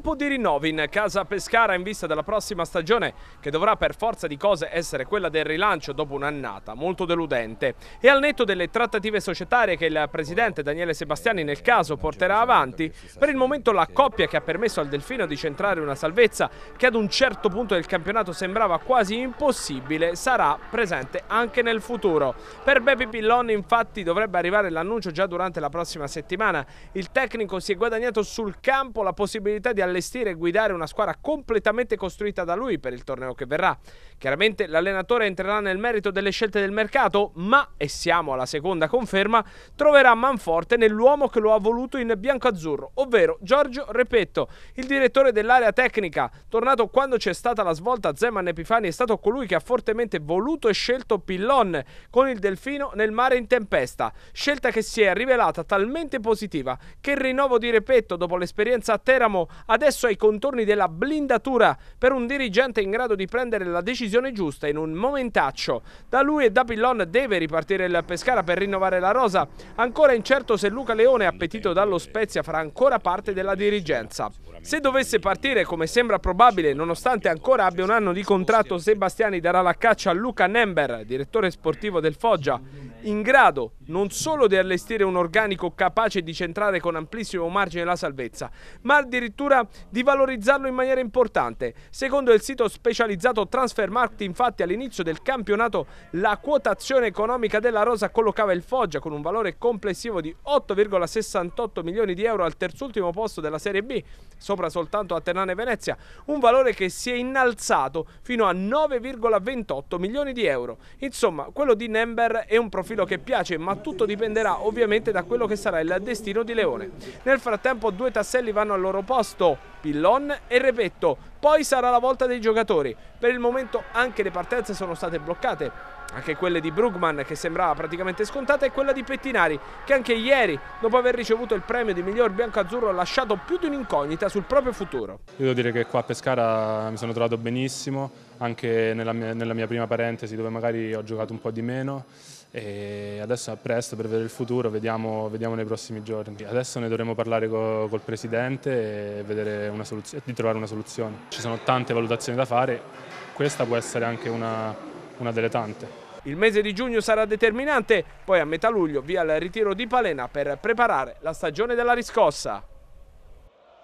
tempo di rinnovi in casa Pescara in vista della prossima stagione che dovrà per forza di cose essere quella del rilancio dopo un'annata molto deludente e al netto delle trattative societarie che il presidente Daniele Sebastiani nel caso porterà avanti, per il momento la coppia che ha permesso al Delfino di centrare una salvezza che ad un certo punto del campionato sembrava quasi impossibile sarà presente anche nel futuro. Per Baby Pillon infatti dovrebbe arrivare l'annuncio già durante la prossima settimana. Il tecnico si è guadagnato sul campo la possibilità di allestire e guidare una squadra completamente costruita da lui per il torneo che verrà. Chiaramente l'allenatore entrerà nel merito delle scelte del mercato, ma, e siamo alla seconda conferma, troverà manforte nell'uomo che lo ha voluto in bianco-azzurro, ovvero Giorgio Repetto, il direttore dell'area tecnica. Tornato quando c'è stata la svolta, Zeman Epifani è stato colui che ha fortemente voluto e scelto Pillon con il Delfino nel mare in tempesta, scelta che si è rivelata talmente positiva che il rinnovo di Repetto dopo l'esperienza a Teramo ha adesso ai contorni della blindatura per un dirigente in grado di prendere la decisione giusta in un momentaccio. Da lui e da Pillon deve ripartire il Pescara per rinnovare la rosa, ancora incerto se Luca Leone, appetito dallo Spezia, farà ancora parte della dirigenza. Se dovesse partire, come sembra probabile, nonostante ancora abbia un anno di contratto, Sebastiani darà la caccia a Luca Nember, direttore sportivo del Foggia, in grado non solo di allestire un organico capace di centrare con amplissimo margine la salvezza, ma addirittura di valorizzarlo in maniera importante. Secondo il sito specializzato Transfermarkt, infatti, all'inizio del campionato la quotazione economica della rosa collocava il Foggia con un valore complessivo di 8,68 milioni di euro al terzultimo posto della Serie B, sopra soltanto a Tenane Venezia, un valore che si è innalzato fino a 9,28 milioni di euro. Insomma, quello di Nember è un profondo profilo che piace, ma tutto dipenderà ovviamente da quello che sarà il destino di Leone. Nel frattempo due tasselli vanno al loro posto, Pillon e Repetto. Poi sarà la volta dei giocatori. Per il momento anche le partenze sono state bloccate. Anche quelle di Brugman che sembrava praticamente scontata e quella di Pettinari che anche ieri dopo aver ricevuto il premio di miglior bianco-azzurro ha lasciato più di un'incognita sul proprio futuro. Io devo dire che qua a Pescara mi sono trovato benissimo anche nella mia, nella mia prima parentesi dove magari ho giocato un po' di meno e adesso è presto per vedere il futuro, vediamo, vediamo nei prossimi giorni. Adesso ne dovremo parlare co, col Presidente e di trovare una soluzione. Ci sono tante valutazioni da fare, questa può essere anche una, una delle tante. Il mese di giugno sarà determinante, poi a metà luglio via il ritiro di Palena per preparare la stagione della riscossa.